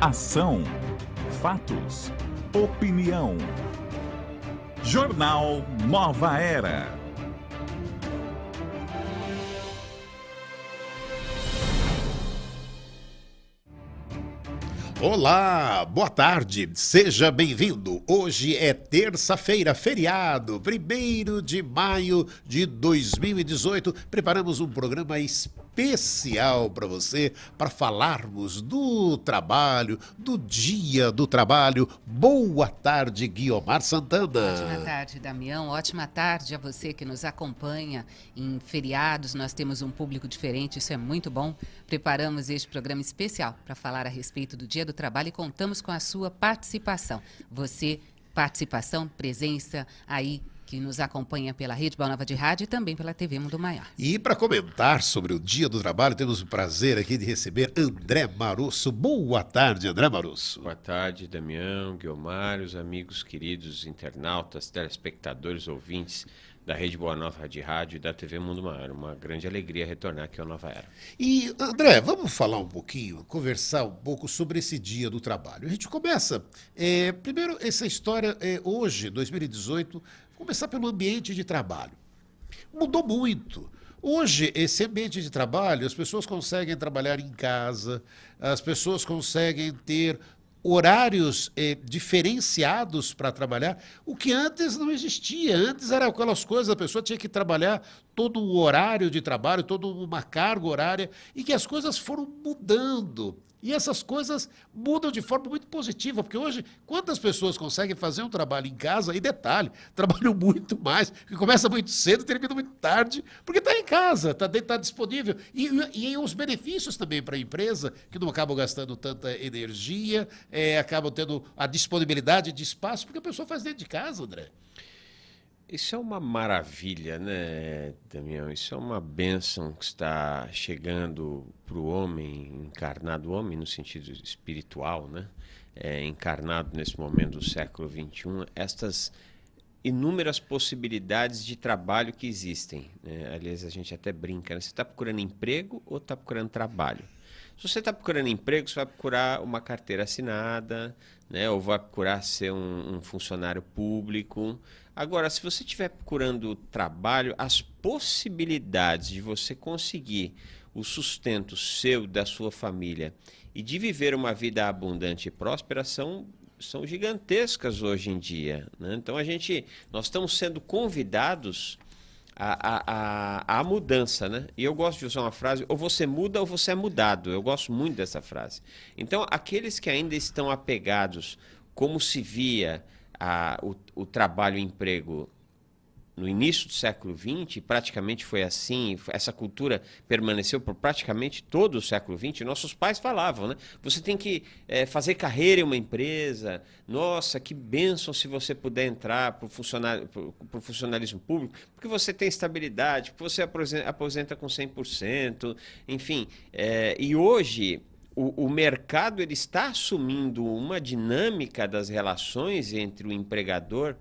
Ação. Fatos. Opinião. Jornal Nova Era. Olá, boa tarde, seja bem-vindo. Hoje é terça-feira, feriado, 1 de maio de 2018. Preparamos um programa especial especial para você, para falarmos do trabalho, do dia do trabalho. Boa tarde, Guiomar Santana. Ótima tarde, Damião. Ótima tarde a você que nos acompanha em feriados. Nós temos um público diferente, isso é muito bom. Preparamos este programa especial para falar a respeito do Dia do Trabalho e contamos com a sua participação. Você participação, presença aí que nos acompanha pela Rede Boa Nova de Rádio e também pela TV Mundo Maior. E para comentar sobre o Dia do Trabalho, temos o prazer aqui de receber André Marusso. Boa tarde, André Marusso. Boa tarde, Damião, Guilmar, os amigos queridos internautas, telespectadores, ouvintes da Rede Boa Nova de Rádio e da TV Mundo Maior. Uma grande alegria retornar aqui ao Nova Era. E, André, vamos falar um pouquinho, conversar um pouco sobre esse dia do trabalho. A gente começa, é, primeiro, essa história, é, hoje, 2018, Começar pelo ambiente de trabalho. Mudou muito. Hoje, esse ambiente de trabalho, as pessoas conseguem trabalhar em casa, as pessoas conseguem ter horários eh, diferenciados para trabalhar, o que antes não existia. Antes era aquelas coisas, a pessoa tinha que trabalhar todo o horário de trabalho, toda uma carga horária, e que as coisas foram mudando. E essas coisas mudam de forma muito positiva, porque hoje, quantas pessoas conseguem fazer um trabalho em casa? E detalhe, trabalham muito mais, que começa muito cedo e termina muito tarde, porque está em casa, está tá disponível. E, e, os benefícios também para a empresa, que não acabam gastando tanta energia, é, acabam tendo a disponibilidade de espaço, porque a pessoa faz dentro de casa, André. Isso é uma maravilha, né, Damião? Isso é uma bênção que está chegando para o homem encarnado, homem no sentido espiritual, né? É, encarnado nesse momento do século XXI, estas inúmeras possibilidades de trabalho que existem. Né? Aliás, a gente até brinca, né? Você está procurando emprego ou está procurando trabalho? Se você está procurando emprego, você vai procurar uma carteira assinada, né? ou vai procurar ser um, um funcionário público, Agora, se você estiver procurando trabalho, as possibilidades de você conseguir o sustento seu, da sua família e de viver uma vida abundante e próspera são, são gigantescas hoje em dia. Né? Então a gente, nós estamos sendo convidados à, a a mudança. Né? E eu gosto de usar uma frase, ou você muda ou você é mudado. Eu gosto muito dessa frase. Então aqueles que ainda estão apegados como se via, a, o, o trabalho e emprego no início do século XX, praticamente foi assim, essa cultura permaneceu por praticamente todo o século XX. Nossos pais falavam, né? Você tem que é, fazer carreira em uma empresa. Nossa, que bênção se você puder entrar para o funcionalismo público, porque você tem estabilidade, porque você aposenta com 100%, enfim. É, e hoje o, o, mercado ele está assumindo uma dinâmica das relações entre o empregador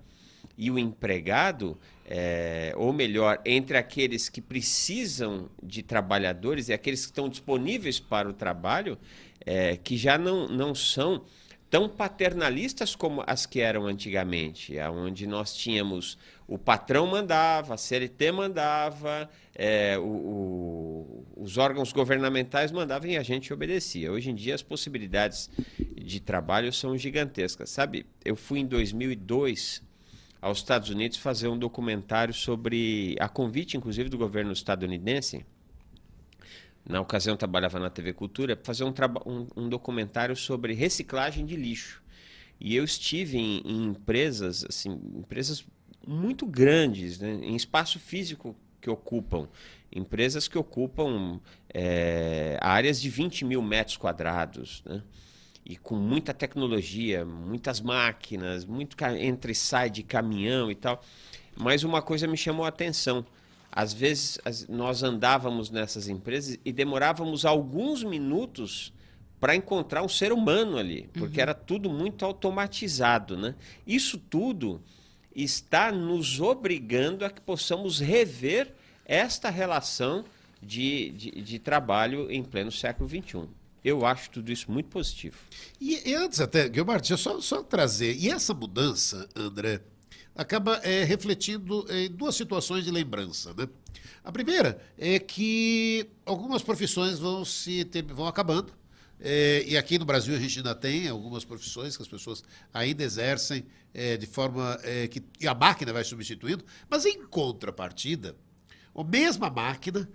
e o empregado, é, ou melhor, entre aqueles que precisam de trabalhadores e aqueles que estão disponíveis para o trabalho, é, que já não, não são tão paternalistas como as que eram antigamente, onde nós tínhamos o patrão mandava, a CLT mandava, é, o, o, os órgãos governamentais mandavam e a gente obedecia. Hoje em dia as possibilidades de trabalho são gigantescas. Sabe, eu fui em 2002 aos Estados Unidos fazer um documentário sobre, a convite inclusive do governo estadunidense, na ocasião trabalhava na TV Cultura, para fazer um, um, um, documentário sobre reciclagem de lixo. E eu estive em, em empresas, assim, empresas muito grandes, né? em espaço físico que ocupam. Empresas que ocupam é, áreas de 20 mil metros quadrados, né? e com muita tecnologia, muitas máquinas, muito entre e sai de caminhão e tal. Mas uma coisa me chamou a atenção às vezes nós andávamos nessas empresas e demorávamos alguns minutos para encontrar um ser humano ali, porque uhum. era tudo muito automatizado, né? Isso tudo está nos obrigando a que possamos rever esta relação de, de, de trabalho em pleno século XXI. Eu acho tudo isso muito positivo. E, e antes até, Guilherme, deixa eu só, só trazer. E essa mudança, André, acaba é, refletindo em é, duas situações de lembrança. Né? A primeira é que algumas profissões vão se ter, vão acabando. É, e aqui no Brasil a gente ainda tem algumas profissões que as pessoas ainda exercem é, de forma é, que e a máquina vai substituindo, mas em contrapartida, a mesma máquina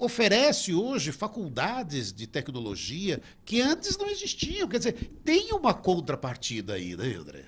oferece hoje faculdades de tecnologia que antes não existiam. Quer dizer, tem uma contrapartida aí, né, André?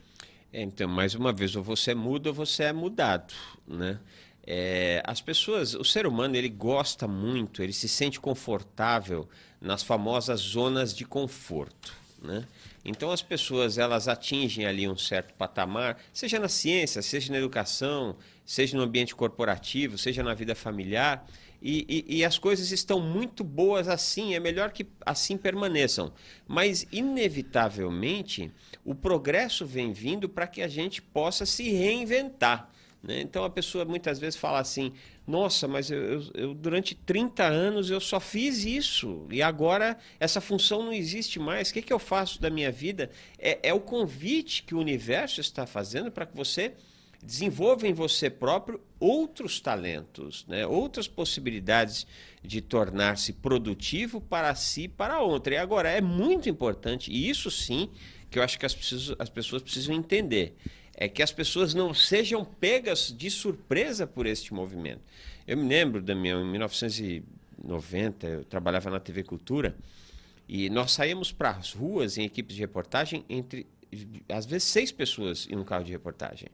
então, mais uma vez, ou você é muda ou você é mudado, né? É, as pessoas, o ser humano, ele gosta muito, ele se sente confortável nas famosas zonas de conforto, né? Então as pessoas elas atingem ali um certo patamar, seja na ciência, seja na educação, seja no ambiente corporativo, seja na vida familiar, e, e, e, as coisas estão muito boas assim, é melhor que assim permaneçam. Mas, inevitavelmente, o progresso vem vindo para que a gente possa se reinventar. Né? Então, a pessoa muitas vezes fala assim: nossa, mas eu, eu, eu, durante 30 anos eu só fiz isso e agora essa função não existe mais. O que, que eu faço da minha vida? É, é o convite que o universo está fazendo para que você desenvolva em você próprio outros talentos, né? outras possibilidades de tornar-se produtivo para si, para outra. E agora, é muito importante, e isso sim que eu acho que as, preciso, as pessoas precisam entender, é que as pessoas não sejam pegas de surpresa por este movimento. Eu me lembro, Damião, em 1990, eu trabalhava na TV Cultura, e nós saímos para as ruas em equipes de reportagem entre, às vezes, seis pessoas em um carro de reportagem.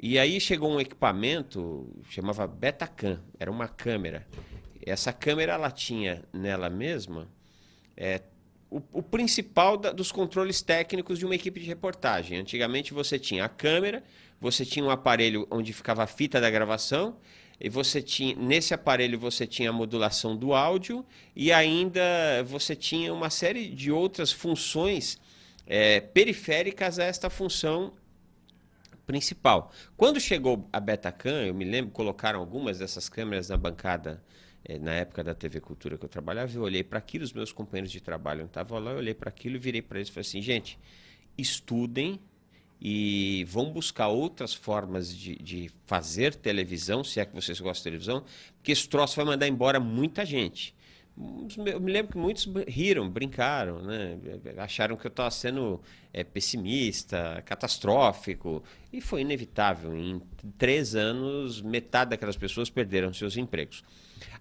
E aí chegou um equipamento, chamava Betacam, era uma câmera. Essa câmera ela tinha nela mesma é, o, o, principal da, dos controles técnicos de uma equipe de reportagem. Antigamente você tinha a câmera, você tinha um aparelho onde ficava a fita da gravação, e você tinha nesse aparelho você tinha a modulação do áudio e ainda você tinha uma série de outras funções é, periféricas a esta função principal. Quando chegou a Betacam, eu me lembro, colocaram algumas dessas câmeras na bancada eh, na época da TV Cultura que eu trabalhava, eu olhei para aquilo, os meus companheiros de trabalho não estavam lá, eu olhei para aquilo e virei para eles e falei assim, gente, estudem e vão buscar outras formas de, de, fazer televisão, se é que vocês gostam de televisão, porque esse troço vai mandar embora muita gente. Eu me lembro que muitos riram, brincaram, né? acharam que eu estava sendo é, pessimista, catastrófico, e foi inevitável. Em três anos, metade daquelas pessoas perderam seus empregos.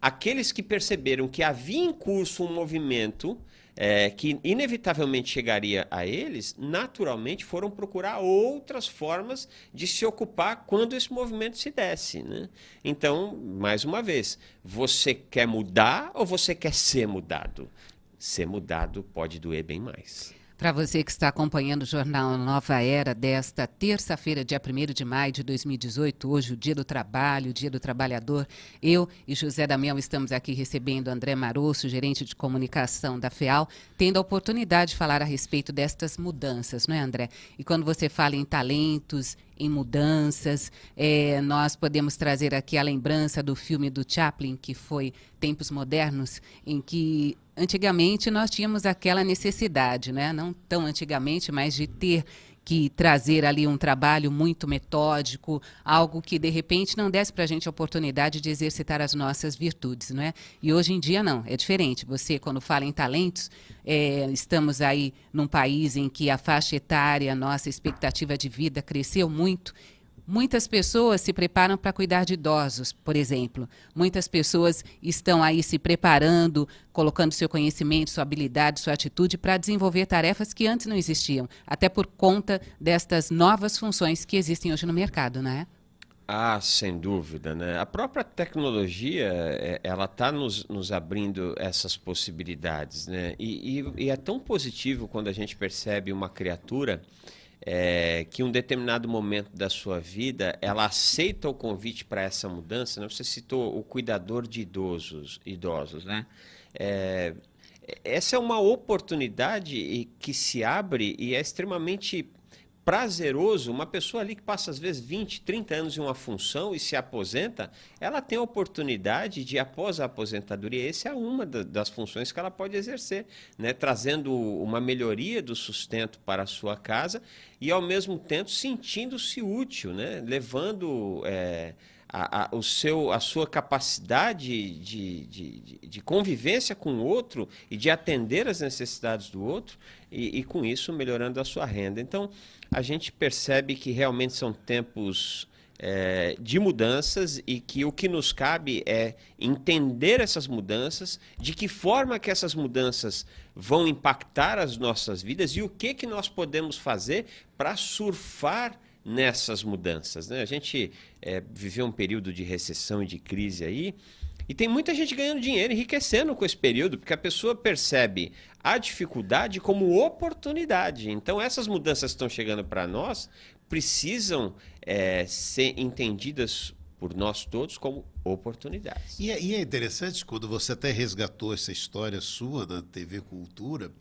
Aqueles que perceberam que havia em curso um movimento é, que inevitavelmente chegaria a eles, naturalmente foram procurar outras formas de se ocupar quando esse movimento se desse. Né? Então, mais uma vez, você quer mudar ou você quer ser mudado? Ser mudado pode doer bem mais. Para você que está acompanhando o jornal Nova Era desta terça-feira, dia 1 de maio de 2018, hoje o Dia do Trabalho, o Dia do Trabalhador, eu e José Damião estamos aqui recebendo André Marosso, gerente de comunicação da FEAL, tendo a oportunidade de falar a respeito destas mudanças, não é, André? E quando você fala em talentos, em mudanças. É, nós podemos trazer aqui a lembrança do filme do Chaplin, que foi Tempos Modernos, em que antigamente nós tínhamos aquela necessidade, né? não tão antigamente, mas de ter que trazer ali um trabalho muito metódico, algo que de repente não desse para a gente a oportunidade de exercitar as nossas virtudes, não é? E hoje em dia não, é diferente. Você, quando fala em talentos, é, estamos aí num país em que a faixa etária, a nossa expectativa de vida cresceu muito Muitas pessoas se preparam para cuidar de idosos, por exemplo. Muitas pessoas estão aí se preparando, colocando seu conhecimento, sua habilidade, sua atitude para desenvolver tarefas que antes não existiam, até por conta destas novas funções que existem hoje no mercado, não é? Ah, sem dúvida, né? A própria tecnologia, é, ela está nos, nos, abrindo essas possibilidades, né? E, e, e é tão positivo quando a gente percebe uma criatura é, que em um determinado momento da sua vida ela aceita o convite para essa mudança. Né? Você citou o cuidador de idosos, idosos, né? É, essa é uma oportunidade que se abre e é extremamente prazeroso, uma pessoa ali que passa às vezes 20, 30 anos em uma função e se aposenta, ela tem a oportunidade de, após a aposentadoria, essa é uma das funções que ela pode exercer, né? trazendo uma melhoria do sustento para a sua casa e, ao mesmo tempo, sentindo-se útil, né? levando. É a, a, o seu, a sua capacidade de, de, de, de convivência com o outro e de atender às necessidades do outro e, e, com isso melhorando a sua renda. Então, a gente percebe que realmente são tempos é, de mudanças e que o que nos cabe é entender essas mudanças, de que forma que essas mudanças vão impactar as nossas vidas e o que, que nós podemos fazer para surfar nessas mudanças. Né? A gente é, viveu um período de recessão e de crise aí, e tem muita gente ganhando dinheiro, enriquecendo com esse período, porque a pessoa percebe a dificuldade como oportunidade. Então, essas mudanças que estão chegando para nós precisam é, ser entendidas por nós todos como oportunidades. E é, e é, interessante quando você até resgatou essa história sua da TV Cultura,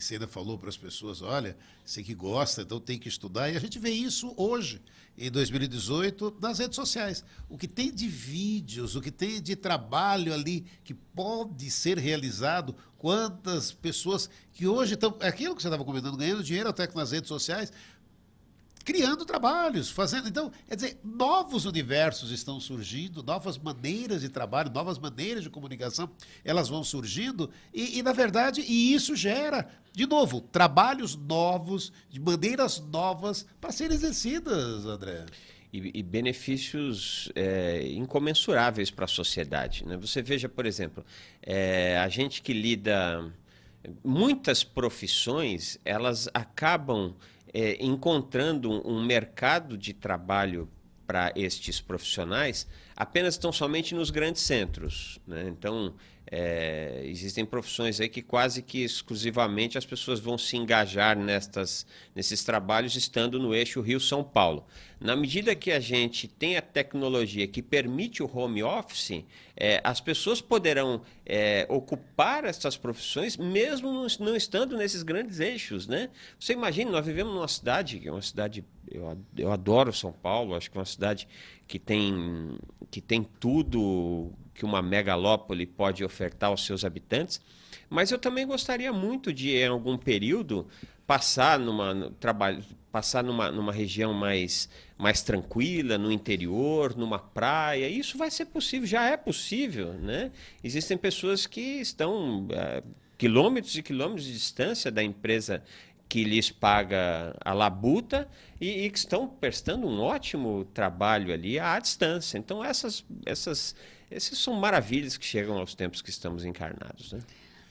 você ainda falou para as pessoas, olha, você que gosta, então tem que estudar. E a gente vê isso hoje, em 2018, nas redes sociais. O que tem de vídeos, o que tem de trabalho ali que pode ser realizado, quantas pessoas que hoje estão. É aquilo que você estava comentando, ganhando dinheiro até que nas redes sociais, criando trabalhos, fazendo. Então, quer dizer, novos universos estão surgindo, novas maneiras de trabalho, novas maneiras de comunicação, elas vão surgindo, e, e na verdade, e isso gera, de novo, trabalhos novos, de maneiras novas para serem exercidas, André. E, e benefícios é, incomensuráveis para a sociedade. Né? Você veja, por exemplo, é, a gente que lida. Muitas profissões, elas acabam é, encontrando um mercado de trabalho para estes profissionais apenas estão somente nos grandes centros. Né? Então, é, existem profissões aí que quase que exclusivamente as pessoas vão se engajar nestas, nesses trabalhos estando no eixo Rio-São Paulo. Na medida que a gente tem a tecnologia que permite o home office, é, as pessoas poderão é, ocupar essas profissões mesmo não, não, estando nesses grandes eixos. Né? Você imagina, nós vivemos numa cidade, que é uma cidade, eu, eu adoro São Paulo, acho que é uma cidade que tem, que tem tudo que uma megalópole pode ofertar aos seus habitantes, mas eu também gostaria muito de, em algum período, passar numa trabalho passar numa, numa região mais mais tranquila no interior numa praia isso vai ser possível já é possível né existem pessoas que estão a eh, quilômetros e quilômetros de distância da empresa que lhes paga a labuta e, e, que estão prestando um ótimo trabalho ali à distância. Então, essas, essas, esses são maravilhas que chegam aos tempos que estamos encarnados. Né?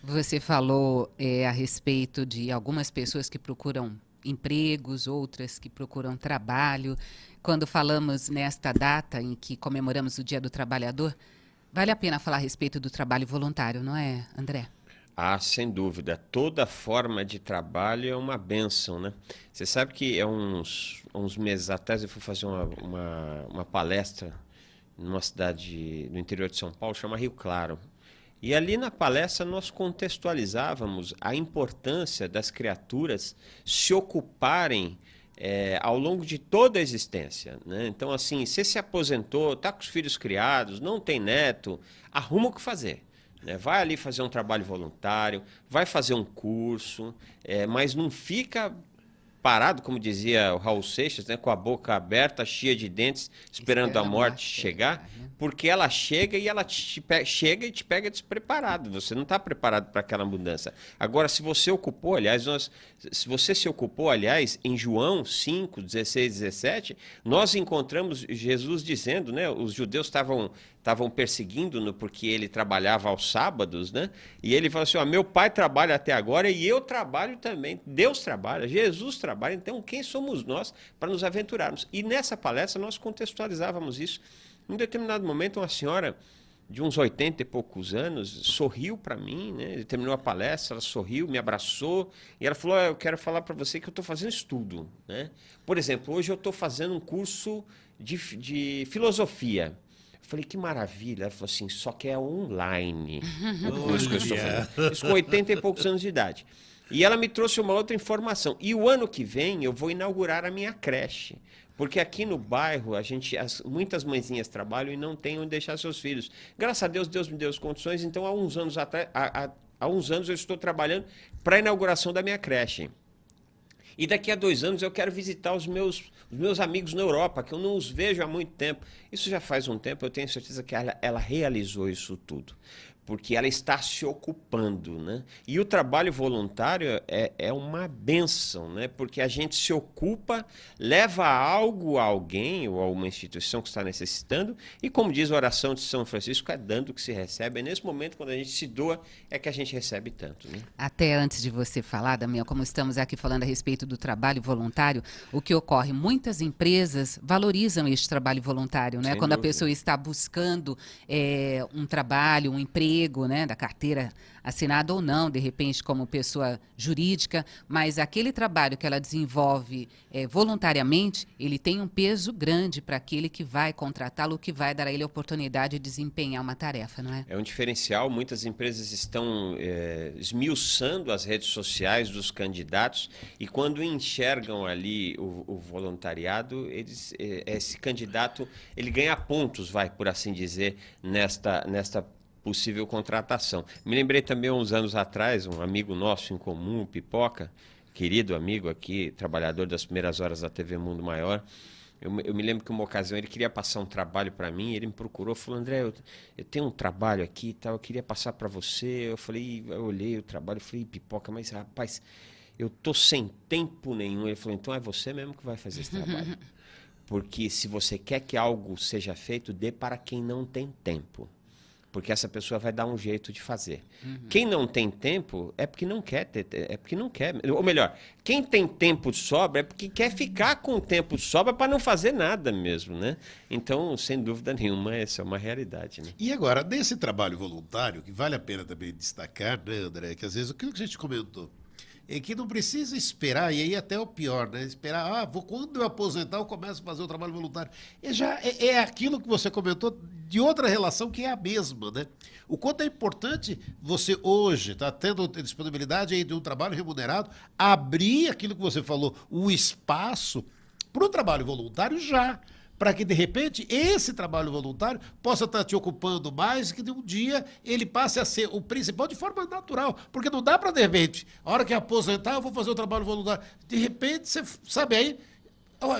Você falou é, a respeito de algumas pessoas que procuram empregos, outras que procuram trabalho. Quando falamos nesta data em que comemoramos o Dia do Trabalhador, vale a pena falar a respeito do trabalho voluntário, não é, André? Ah, sem dúvida. Toda forma de trabalho é uma benção, né? Você sabe que há é uns, uns meses atrás eu fui fazer uma, uma, uma palestra numa cidade do interior de São Paulo, chama Rio Claro. E ali na palestra nós contextualizávamos a importância das criaturas se ocuparem é, ao longo de toda a existência. Né? Então, assim, você se aposentou, está com os filhos criados, não tem neto, arruma o que fazer. Né? Vai ali fazer um trabalho voluntário, vai fazer um curso, é, mas não fica parado, como dizia o Raul Seixas, né, com a boca aberta, cheia de dentes, esperando Espera a morte chegar, chegar né? porque ela chega e ela te pega, chega e te pega despreparado. Você não está preparado para aquela mudança. Agora, se você ocupou, aliás, nós, se você se ocupou, aliás, em João 5, 16, 17, nós encontramos Jesus dizendo, né? Os judeus estavam estavam perseguindo-no porque ele trabalhava aos sábados, né? E ele falou assim: ó, meu pai trabalha até agora e eu trabalho também. Deus trabalha, Jesus trabalha, então quem somos nós para nos aventurarmos? E nessa palestra nós contextualizávamos isso em determinado momento, uma senhora de uns 80 e poucos anos sorriu para mim, né? Terminou a palestra, ela sorriu, me abraçou e ela falou: ah, "Eu quero falar para você que eu estou fazendo estudo, né? Por exemplo, hoje eu estou fazendo um curso de, de filosofia." Eu falei, que maravilha. Ela falou assim, só que é online. o curso que eu estou fazendo. Isso com 80 e poucos anos de idade. E ela me trouxe uma outra informação. E o ano que vem eu vou inaugurar a minha creche. Porque aqui no bairro, a gente, as, muitas mãezinhas trabalham e não têm onde deixar seus filhos. Graças a Deus, Deus me deu as condições, então há uns anos até há, há, há uns anos eu estou trabalhando para a inauguração da minha creche. E daqui a dois anos eu quero visitar os meus, os meus amigos na Europa, que eu não os vejo há muito tempo. Isso já faz um tempo, eu tenho certeza que ela, ela realizou isso tudo porque ela está se ocupando, né? E o trabalho voluntário é, é uma benção, né? Porque a gente se ocupa, leva algo a alguém ou a uma instituição que está necessitando, e como diz a oração de São Francisco, é dando que se recebe. É nesse momento, quando a gente se doa, é que a gente recebe tanto, né? Até antes de você falar, Damião, como estamos aqui falando a respeito do trabalho voluntário, o que ocorre, muitas empresas valorizam este trabalho voluntário, né? Sem quando dúvida. a pessoa está buscando é, um trabalho, um emprego, emprego, né, da carteira assinada ou não, de repente como pessoa jurídica, mas aquele trabalho que ela desenvolve é, voluntariamente, ele tem um peso grande para aquele que vai contratá-lo, que vai dar a ele a oportunidade de desempenhar uma tarefa, não é? É um diferencial. Muitas empresas estão é, esmiuçando as redes sociais dos candidatos e quando enxergam ali o, o voluntariado, eles, é, esse candidato ele ganha pontos, vai por assim dizer, nesta nesta possível contratação. Me lembrei também, uns anos atrás, um amigo nosso em comum, Pipoca, querido amigo aqui, trabalhador das primeiras horas da TV Mundo Maior, eu, eu, me lembro que uma ocasião ele queria passar um trabalho para mim, ele me procurou, falou: André, eu, eu tenho um trabalho aqui e tal, eu queria passar para você. Eu falei, eu olhei o trabalho, falei, pipoca, mas rapaz, eu tô sem tempo nenhum. Ele falou: então é você mesmo que vai fazer esse trabalho. Porque se você quer que algo seja feito, dê para quem não tem tempo porque essa pessoa vai dar um jeito de fazer. Uhum. Quem não tem tempo é porque não quer ter, é porque não quer, ou melhor, quem tem tempo sobra é porque quer ficar com o tempo sobra para não fazer nada mesmo, né? Então, sem dúvida nenhuma, essa é uma realidade. Né? E agora, desse trabalho voluntário, que vale a pena também destacar, né, André, que às vezes aquilo que a gente comentou, é que não precisa esperar, e aí é até o pior, né? Esperar, ah, vou, quando eu aposentar, eu começo a fazer o trabalho voluntário. E já é, é aquilo que você comentou de outra relação que é a mesma, né? O quanto é importante você hoje, tá tendo disponibilidade aí de um trabalho remunerado, abrir aquilo que você falou, o espaço para o trabalho voluntário já para que de repente esse trabalho voluntário possa estar tá te ocupando mais que de um dia ele passe a ser o principal de forma natural, porque não dá para de repente, a hora que aposentar eu vou fazer o trabalho voluntário, de repente você sabe aí,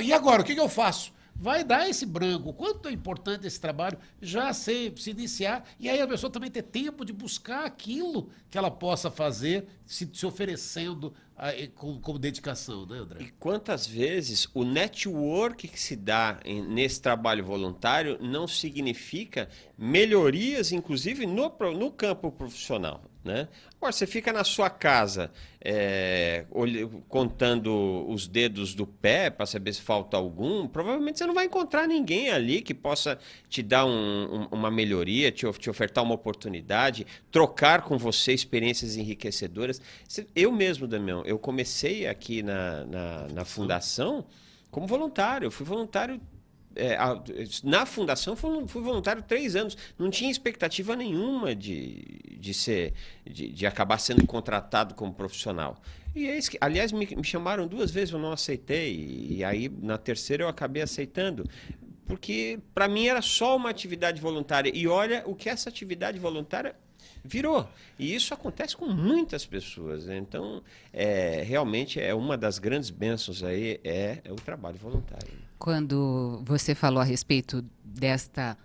e agora o que, eu faço? vai dar esse branco. Quanto é importante esse trabalho já se, se iniciar e aí a pessoa também ter tempo de buscar aquilo que ela possa fazer, se, se oferecendo ah, como, dedicação, né, André? E quantas vezes o network que se dá em, nesse trabalho voluntário não significa melhorias, inclusive no, no campo profissional. Né? Agora, você fica na sua casa é, contando os dedos do pé para saber se falta algum, provavelmente você não vai encontrar ninguém ali que possa te dar um, um, uma melhoria, te, te, ofertar uma oportunidade, trocar com você experiências enriquecedoras. Eu mesmo, Damião, eu comecei aqui na, na, na fundação como voluntário. Eu fui voluntário é, a, na fundação fui, fui, voluntário três anos. Não tinha expectativa nenhuma de, de ser de, de acabar sendo contratado como profissional. E eis que, aliás, me, me chamaram duas vezes, eu não aceitei. E, e aí, na terceira, eu acabei aceitando. Porque, para mim, era só uma atividade voluntária. E olha o que essa atividade voluntária virou. E isso acontece com muitas pessoas. Né? Então, é, realmente, é uma das grandes bênçãos aí é, é o trabalho voluntário quando você falou a respeito desta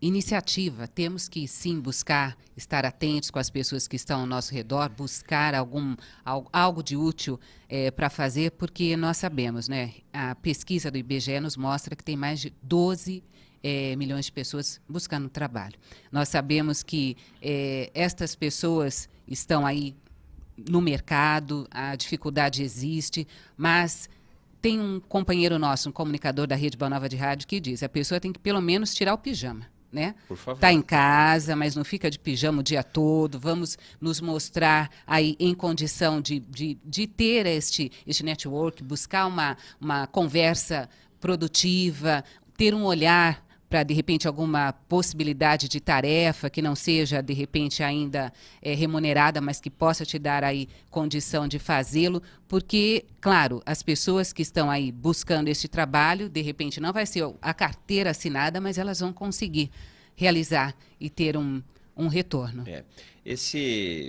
iniciativa, temos que sim buscar estar atentos com as pessoas que estão ao nosso redor, buscar algum, algo de útil é, eh, para fazer, porque nós sabemos, né? A pesquisa do IBGE nos mostra que tem mais de 12 é, eh, milhões de pessoas buscando trabalho. Nós sabemos que é, estas pessoas estão aí no mercado, a dificuldade existe, mas tem um companheiro nosso, um comunicador da Rede Boa Nova de Rádio, que diz: a pessoa tem que pelo menos tirar o pijama né? Por favor. Tá em casa, mas não fica de pijama o dia todo. Vamos nos mostrar aí em condição de, de, de ter este, este network, buscar uma, uma conversa produtiva, ter um olhar para de repente alguma possibilidade de tarefa que não seja de repente ainda é, remunerada, mas que possa te dar aí condição de fazê-lo, porque claro as pessoas que estão aí buscando este trabalho de repente não vai ser a carteira assinada, mas elas vão conseguir realizar e ter um, um retorno. É. Esse,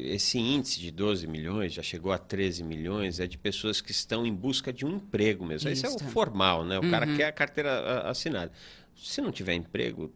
esse índice de 12 milhões, já chegou a 13 milhões, é de pessoas que estão em busca de um emprego mesmo. Isso. Esse é o formal, né? O uhum. cara quer a carteira assinada se não tiver emprego,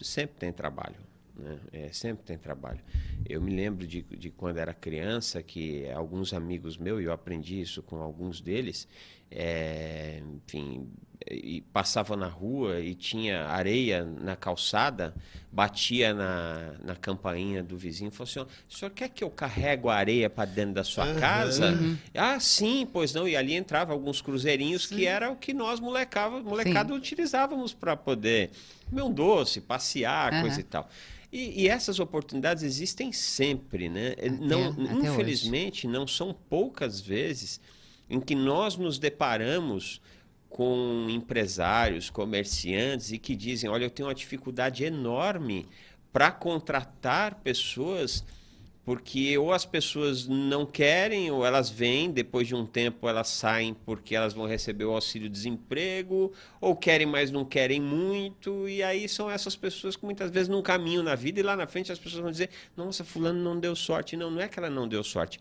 sempre tem trabalho. Né? É, sempre tem trabalho. Eu me lembro de, de quando era criança que alguns amigos meus, e eu aprendi isso com alguns deles, é, enfim, e passava na rua e tinha areia na calçada, batia na, na campainha do vizinho e falou assim: o senhor quer que eu carrego a areia para dentro da sua uhum. casa? Uhum. Ah, sim, pois não. E ali entrava alguns cruzeirinhos sim. que era o que nós molecava, molecada sim. utilizávamos para poder comer um doce, passear, uhum. coisa e tal. E, e, essas oportunidades existem sempre, né? Até, não, até infelizmente, hoje. não são poucas vezes em que nós nos deparamos com empresários, comerciantes e que dizem: olha, eu tenho uma dificuldade enorme para contratar pessoas porque ou as pessoas não querem ou elas vêm depois de um tempo elas saem porque elas vão receber o auxílio desemprego ou querem mas não querem muito e aí são essas pessoas que muitas vezes não caminham na vida e lá na frente as pessoas vão dizer nossa fulano não deu sorte não não é que ela não deu sorte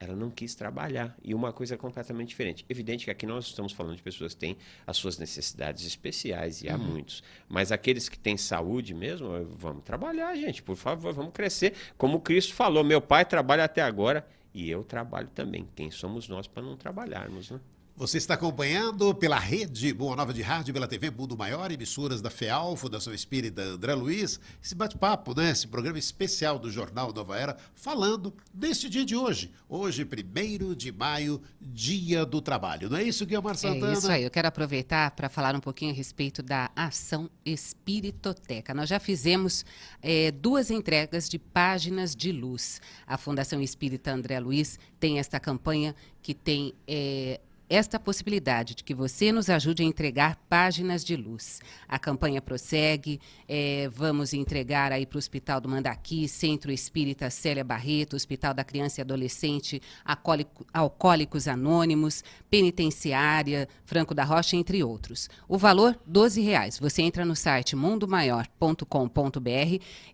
ela não quis trabalhar. E uma coisa completamente diferente. Evidente que aqui nós estamos falando de pessoas que têm as suas necessidades especiais, e há uhum. muitos. Mas aqueles que têm saúde mesmo, vamos trabalhar, gente, por favor, vamos crescer. Como Cristo falou, meu pai trabalha até agora e eu trabalho também. Quem somos nós para não trabalharmos, né? Você está acompanhando pela rede Boa Nova de Rádio, pela TV Mundo Maior, emissoras da FEAL, Fundação Espírita André Luiz, esse bate-papo, né? esse programa especial do Jornal Nova Era, falando deste dia de hoje. Hoje, 1 de maio, Dia do Trabalho. Não é isso, Guilherme é Santana? É isso aí. Eu quero aproveitar para falar um pouquinho a respeito da Ação Espiritoteca. Nós já fizemos é, duas entregas de páginas de luz. A Fundação Espírita André Luiz tem esta campanha que tem. É, esta possibilidade de que você nos ajude a entregar páginas de luz. A campanha prossegue, é, vamos entregar aí para o Hospital do Mandaqui, Centro Espírita Célia Barreto, Hospital da Criança e Adolescente, Alcoólico, Alcoólicos Anônimos, Penitenciária, Franco da Rocha, entre outros. O valor, R$ reais. Você entra no site mundomaior.com.br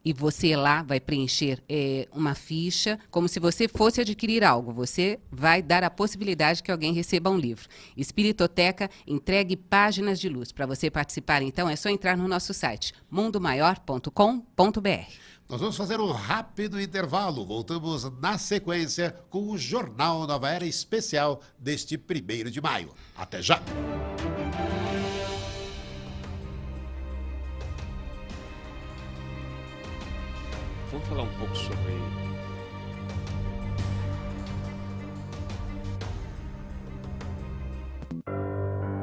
e você lá vai preencher é, uma ficha, como se você fosse adquirir algo. Você vai dar a possibilidade que alguém receba um livro livro. Espiritoteca entregue páginas de luz. Para você participar, então, é só entrar no nosso site mundomaior.com.br. Nós vamos fazer um rápido intervalo. Voltamos na sequência com o Jornal Nova Era especial deste 1 de maio. Até já! Vamos falar um pouco sobre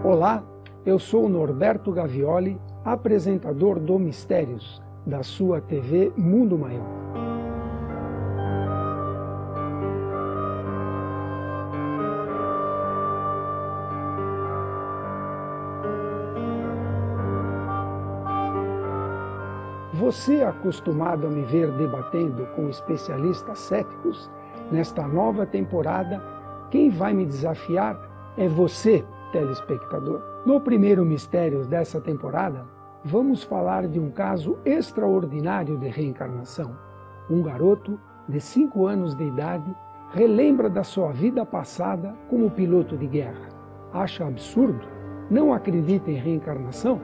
Olá, eu sou Norberto Gavioli, apresentador do Mistérios, da sua TV Mundo Maior. Você é acostumado a me ver debatendo com especialistas céticos, nesta nova temporada, quem vai me desafiar é você, telespectador. No primeiro Mistérios dessa temporada, vamos falar de um caso extraordinário de reencarnação. Um garoto de 5 anos de idade relembra da sua vida passada como piloto de guerra. Acha absurdo? Não acredita em reencarnação?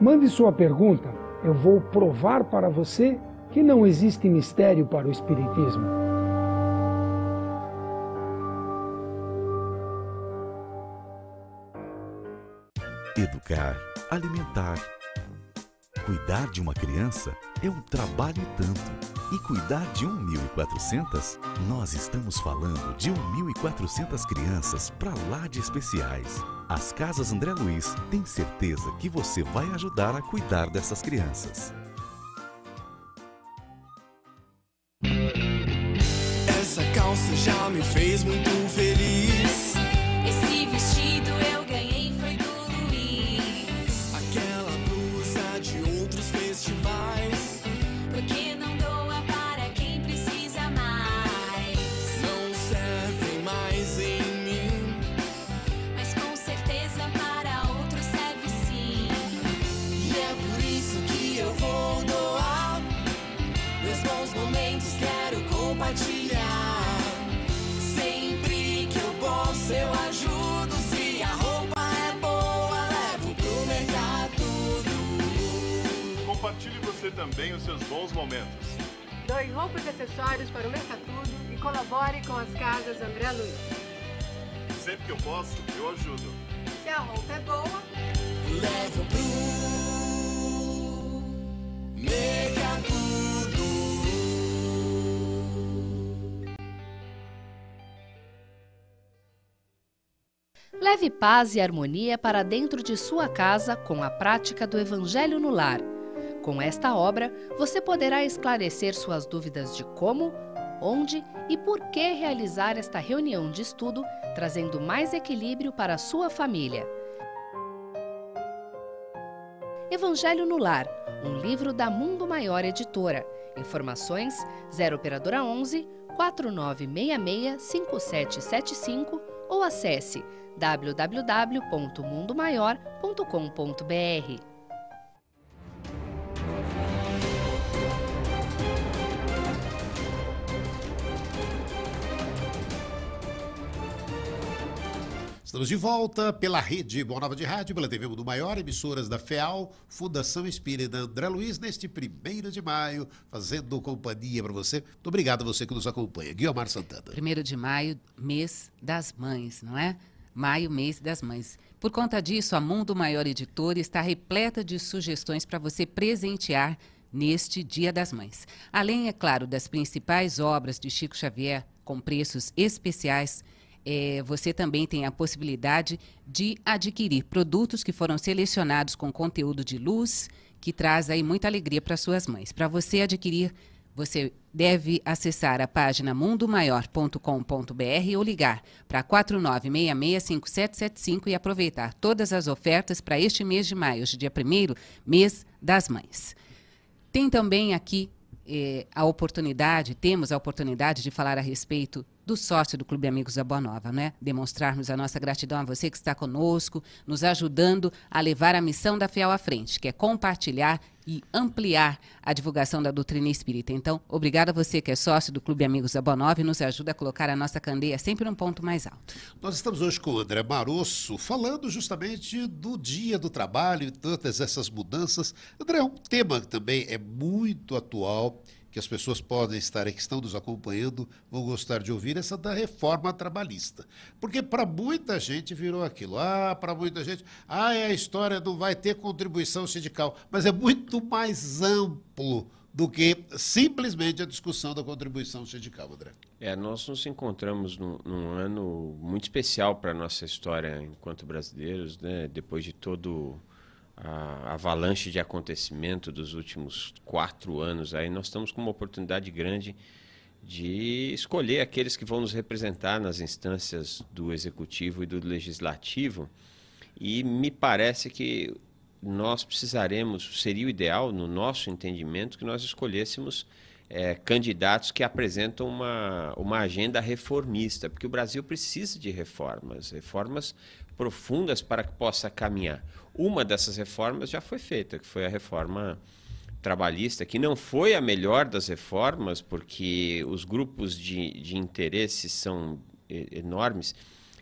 Mande sua pergunta, eu vou provar para você que não existe mistério para o Espiritismo. Educar, alimentar. Cuidar de uma criança é um trabalho e tanto. E cuidar de 1.400? Nós estamos falando de 1.400 crianças para lá de especiais. As Casas André Luiz tem certeza que você vai ajudar a cuidar dessas crianças. Essa calça já me fez muito também os seus bons momentos. Doe roupas e acessórios para o Mercatudo e colabore com as casas André Luiz. Sempre que eu posso, eu ajudo. Se a roupa é boa, leva o Mercatudo. Leve paz e harmonia para dentro de sua casa com a prática do Evangelho no Lar. Com esta obra, você poderá esclarecer suas dúvidas de como, onde e por que realizar esta reunião de estudo, trazendo mais equilíbrio para a sua família. Evangelho no Lar, um livro da Mundo Maior Editora. Informações 0 operadora 11 4966 5775 ou acesse www.mundomaior.com.br. Estamos de volta pela rede Boa Nova de Rádio, pela TV Mundo Maior, emissoras da FEAL, Fundação Espírita André Luiz, neste primeiro de maio, fazendo companhia para você. Muito obrigado a você que nos acompanha. Guilherme Santana. Primeiro de maio, mês das mães, não é? Maio, mês das mães. Por conta disso, a Mundo Maior Editora está repleta de sugestões para você presentear neste Dia das Mães. Além, é claro, das principais obras de Chico Xavier, com preços especiais é, você também tem a possibilidade de adquirir produtos que foram selecionados com conteúdo de luz, que traz aí muita alegria para suas mães. Para você adquirir, você deve acessar a página mundomaior.com.br ou ligar para 49665775 e aproveitar todas as ofertas para este mês de maio, hoje dia 1 mês das mães. Tem também aqui eh, a oportunidade, temos a oportunidade de falar a respeito do sócio do Clube Amigos da Boa Nova, né? Demonstrarmos a nossa gratidão a você que está conosco, nos ajudando a levar a missão da Fiel à frente, que é compartilhar e ampliar a divulgação da doutrina espírita. Então, obrigado a você que é sócio do Clube Amigos da Boa Nova e nos ajuda a colocar a nossa candeia sempre num ponto mais alto. Nós estamos hoje com o André Marosso, falando justamente do dia do trabalho e tantas essas mudanças. André, é um tema que também é muito atual que as pessoas podem estar que estão nos acompanhando vão gostar de ouvir essa da reforma trabalhista. Porque para muita gente virou aquilo. Ah, para muita gente, ah, é a história do vai ter contribuição sindical, mas é muito mais amplo do que simplesmente a discussão da contribuição sindical, André. É, nós nos encontramos num, num ano muito especial para a nossa história enquanto brasileiros, né? depois de todo a avalanche de acontecimento dos últimos quatro anos, aí nós estamos com uma oportunidade grande de escolher aqueles que vão nos representar nas instâncias do executivo e do legislativo. E me parece que nós precisaremos, seria o ideal, no nosso entendimento, que nós escolhêssemos é, candidatos que apresentam uma, uma agenda reformista, porque o Brasil precisa de reformas, reformas profundas para que possa caminhar. Uma dessas reformas já foi feita, que foi a reforma trabalhista, que não foi a melhor das reformas, porque os grupos de, de interesse são enormes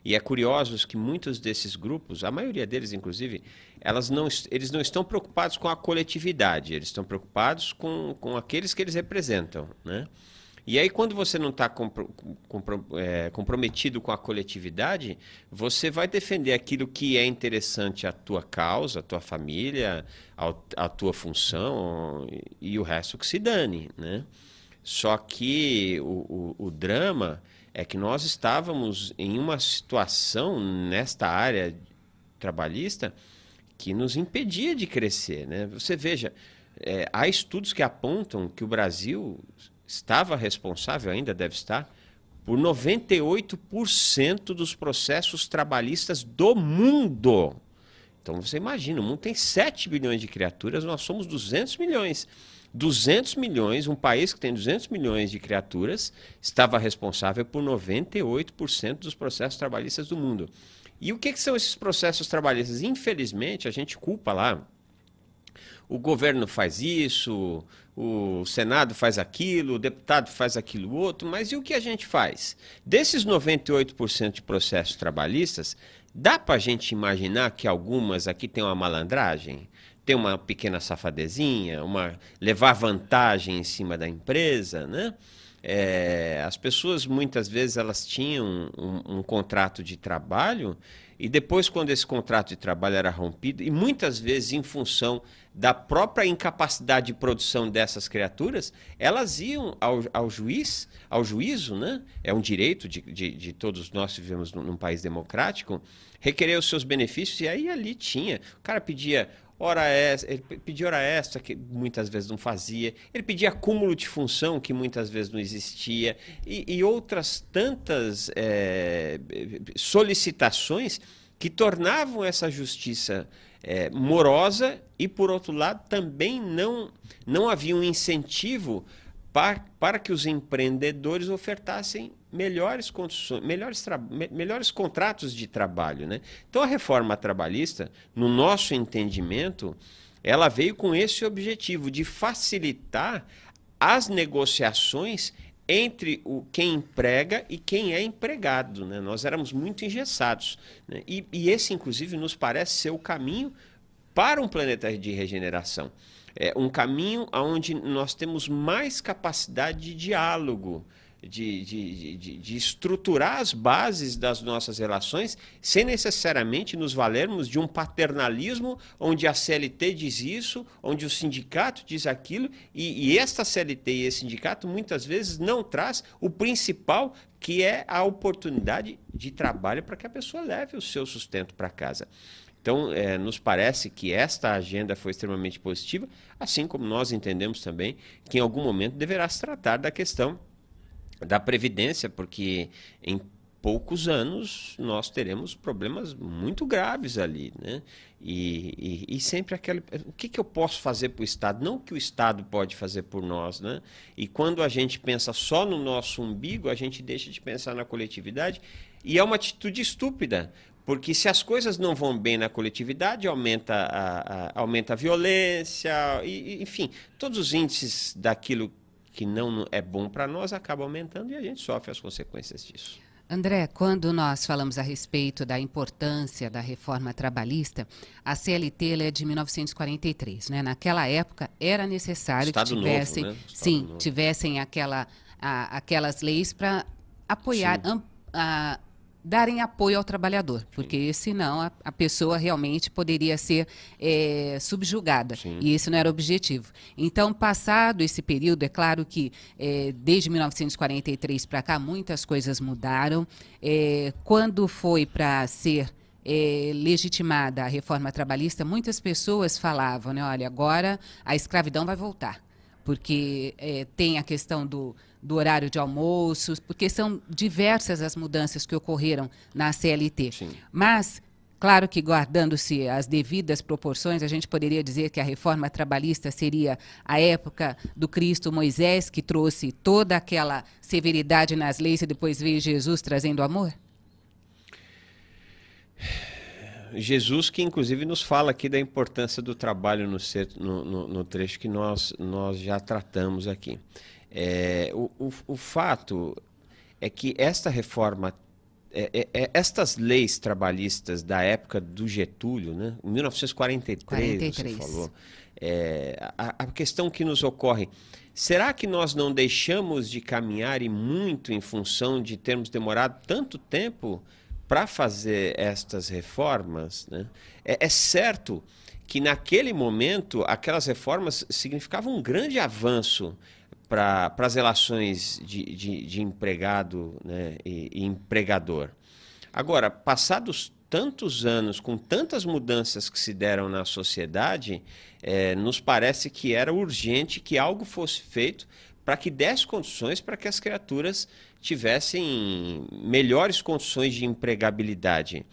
e é curioso que muitos desses grupos, a maioria deles inclusive, elas não, eles não estão preocupados com a coletividade, eles estão preocupados com, com aqueles que eles representam. Né? E aí, quando você não está compro, compro, é, comprometido com a coletividade, você vai defender aquilo que é interessante à tua causa, à tua família, ao, à tua função e, e o resto que se dane. Né? Só que o, o, o drama é que nós estávamos em uma situação nesta área trabalhista que nos impedia de crescer. Né? Você veja, é, há estudos que apontam que o Brasil estava responsável, ainda deve estar, por 98% dos processos trabalhistas do mundo. Então você imagina, o mundo tem 7 bilhões de criaturas, nós somos 200 milhões. 200 milhões, um país que tem 200 milhões de criaturas, estava responsável por 98% dos processos trabalhistas do mundo. E o que, que são esses processos trabalhistas? Infelizmente, a gente culpa lá. O governo faz isso, o Senado faz aquilo, o deputado faz aquilo outro, mas e o que a gente faz? Desses 98% de processos trabalhistas, dá para a gente imaginar que algumas aqui tem uma malandragem? ter uma pequena safadezinha, uma levar vantagem em cima da empresa, né? É, as pessoas muitas vezes elas tinham um, um, contrato de trabalho e depois quando esse contrato de trabalho era rompido e muitas vezes em função da própria incapacidade de produção dessas criaturas elas iam ao, ao juiz ao juízo né é um direito de, de, de todos nós que vivemos num, num país democrático requerer os seus benefícios e aí ali tinha o cara pedia hora extra, ele pedia hora extra, que muitas vezes não fazia, ele pedia acúmulo de função, que muitas vezes não existia, e, e outras tantas é, solicitações que tornavam essa justiça é, morosa e, por outro lado, também não, não havia um incentivo para, para que os empreendedores ofertassem melhores condições, melhores, melhores contratos de trabalho. Né? Então a reforma trabalhista, no nosso entendimento, ela veio com esse objetivo de facilitar as negociações entre o, quem emprega e quem é empregado. Né? Nós éramos muito engessados. Né? E, e, esse, inclusive, nos parece ser o caminho para um planeta de regeneração. É um caminho onde nós temos mais capacidade de diálogo, de, de, de, de, estruturar as bases das nossas relações sem necessariamente nos valermos de um paternalismo onde a CLT diz isso, onde o sindicato diz aquilo, e, e esta CLT e esse sindicato muitas vezes não traz o principal, que é a oportunidade de trabalho para que a pessoa leve o seu sustento para casa. Então, é, nos parece que esta agenda foi extremamente positiva, assim como nós entendemos também que em algum momento deverá se tratar da questão da Previdência, porque em poucos anos nós teremos problemas muito graves ali, né? E, e, e sempre aquele, o que, que eu posso fazer para o Estado? Não o que o Estado pode fazer por nós, né? E quando a gente pensa só no nosso umbigo, a gente deixa de pensar na coletividade e é uma atitude estúpida, porque se as coisas não vão bem na coletividade, aumenta a, a aumenta a violência, e, enfim, todos os índices daquilo que não é bom para nós acaba aumentando e a gente sofre as consequências disso. André, quando nós falamos a respeito da importância da reforma trabalhista, a CLT é de 1943, né? Naquela época era necessário Estado que tivessem, novo, né? sim, novo. tivessem aquela, a, aquelas leis para apoiar, am, a, darem apoio ao trabalhador, porque senão a, a, pessoa realmente poderia ser é, subjugada Sim. e isso não era o objetivo. Então, passado esse período, é claro que é, desde 1943 para cá muitas coisas mudaram. É, quando foi para ser é, legitimada a reforma trabalhista, muitas pessoas falavam, né, olha, agora a escravidão vai voltar, porque tem a questão do do horário de almoço, porque são diversas as mudanças que ocorreram na CLT. Sim. Mas Claro que guardando-se as devidas proporções, a gente poderia dizer que a reforma trabalhista seria a época do Cristo Moisés, que trouxe toda aquela severidade nas leis e depois veio Jesus trazendo amor? Jesus, que inclusive nos fala aqui da importância do trabalho no, no, no trecho que nós, nós já tratamos aqui. É, o, o, o, fato é que esta reforma, é, é, é estas leis trabalhistas da época do Getúlio, né? 1943, 43. você falou, é, a, a questão que nos ocorre. Será que nós não deixamos de caminhar e muito em função de termos demorado tanto tempo para fazer estas reformas? Né? É, é, certo que naquele momento aquelas reformas significavam um grande avanço para as relações de, de, de empregado né, e, e, empregador. Agora, passados tantos anos, com tantas mudanças que se deram na sociedade, é, nos parece que era urgente que algo fosse feito para que desse condições para que as criaturas tivessem melhores condições de empregabilidade.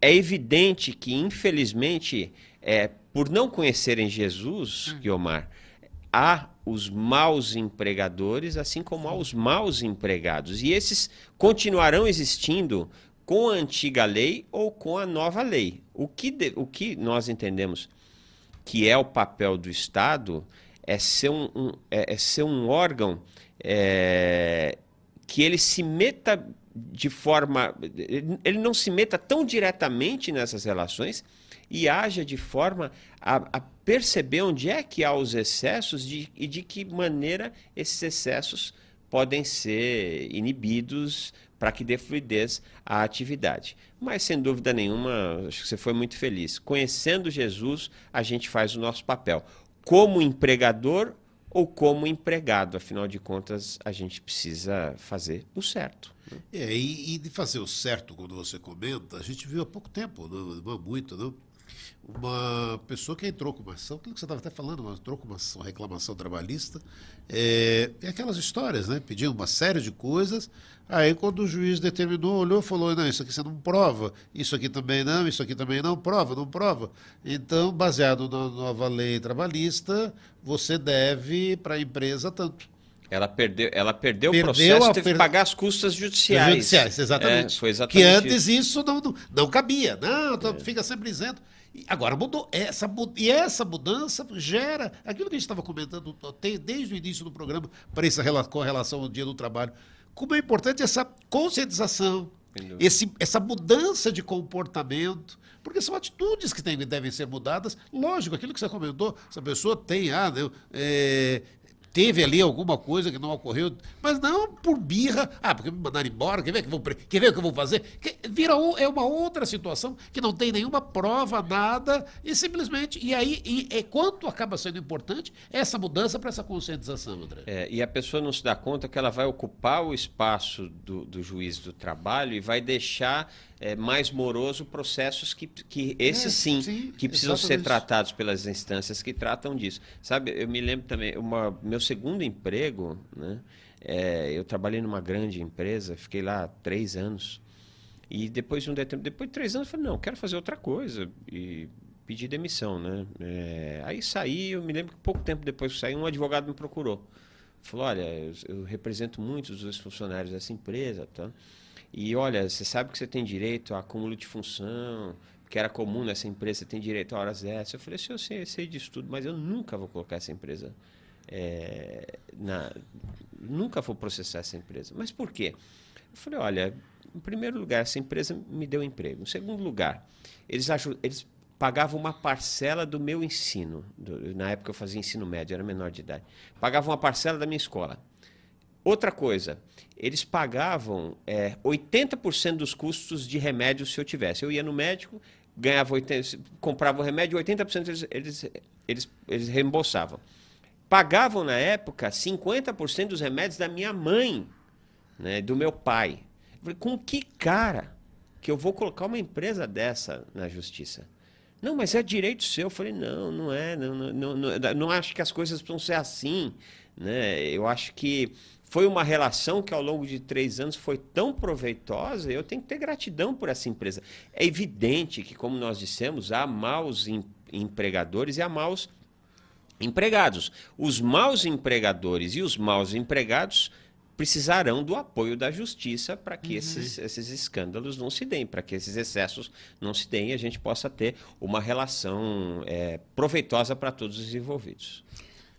É evidente que, infelizmente, é, por não conhecerem Jesus, hum. Guiomar, há os maus empregadores, assim como aos maus empregados. E esses continuarão existindo com a antiga lei ou com a nova lei. O que, de, o que nós entendemos que é o papel do Estado é ser um, um é, é, ser um órgão é, que ele se meta de forma. Ele não se meta tão diretamente nessas relações e haja de forma a, a perceber onde é que há os excessos de, e de que maneira esses excessos podem ser inibidos para que dê fluidez à atividade. Mas, sem dúvida nenhuma, acho que você foi muito feliz. Conhecendo Jesus, a gente faz o nosso papel. Como empregador ou como empregado, afinal de contas, a gente precisa fazer o certo. Né? É, e, e, de fazer o certo, quando você comenta, a gente viu há pouco tempo, né, não, não é muito, não? uma pessoa que entrou com uma ação, aquilo que você estava até falando, entrou com uma, ação, uma reclamação trabalhista, é, e é aquelas histórias, né? pedindo uma série de coisas, aí quando o juiz determinou, olhou e falou, não, isso aqui você não prova, isso aqui também não, isso aqui também não, prova, não prova. Então, baseado na nova lei trabalhista, você deve para a empresa tanto. Ela perdeu, ela perdeu, perdeu o processo, teve que per... pagar as custas judiciais. Judiciais, exatamente. É, foi exatamente. Que antes isso, isso não, não, não cabia. Não, é. fica sempre isento agora mudou. Essa, e essa mudança gera aquilo que a gente estava comentando desde o início do programa para essa, com relação ao dia do trabalho. Como é importante essa conscientização, esse, essa mudança de comportamento, porque são atitudes que tem, devem ser mudadas. Lógico, aquilo que você comentou, essa pessoa tem, ah, eu, é, teve ali alguma coisa que não ocorreu, mas não por birra, ah, porque me mandaram embora, quer ver que, vou, quer ver que eu vou fazer? Que, vira é uma outra situação que não tem nenhuma prova, nada, e simplesmente, e aí, e, e é quanto acaba sendo importante essa mudança para essa conscientização, André? É, e a pessoa não se dá conta que ela vai ocupar o espaço do, do juiz do trabalho e vai deixar é, mais moroso processos que, que esses é, sim, sim, que precisam ser tratados pelas instâncias que tratam disso. Sabe, eu me lembro também, uma, meu segundo emprego, né, é, eu trabalhei numa grande empresa, fiquei lá três anos, e depois de um determinado, depois de três anos, eu falei, não, quero fazer outra coisa, e pedi demissão, né? É, aí saí, eu me lembro que pouco tempo depois que saí, um advogado me procurou. Falou, olha, eu, eu represento muitos dos funcionários dessa empresa, tá? E olha, você sabe que você tem direito a acúmulo de função, que era comum nessa empresa, você tem direito a horas extras. Eu falei, assim, eu sei, sei disso tudo, mas eu nunca vou colocar essa empresa é, na, nunca vou processar essa empresa. Mas por quê? Eu falei, olha, em primeiro lugar, essa empresa me deu emprego. Em segundo lugar, eles, eles pagavam uma parcela do meu ensino. Do, na época eu fazia ensino médio, era menor de idade. Pagavam uma parcela da minha escola. Outra coisa, eles pagavam é, 80% dos custos de remédio se eu tivesse. Eu ia no médico, ganhava 80, comprava o remédio, 80% eles, eles, eles, eles reembolsavam. Pagavam, na época, 50% dos remédios da minha mãe, né, do meu pai. Falei, com que cara que eu vou colocar uma empresa dessa na justiça? Não, mas é direito seu. Eu falei, não, não é. Não, não, não, não acho que as coisas possam ser assim. Né? Eu acho que foi uma relação que ao longo de três anos foi tão proveitosa, eu tenho que ter gratidão por essa empresa. É evidente que, como nós dissemos, há maus em, empregadores e há maus empregados. Os maus empregadores e os maus empregados precisarão do apoio da justiça para que uhum. esses, esses escândalos não se deem, para que esses excessos não se deem e a gente possa ter uma relação é, proveitosa para todos os envolvidos.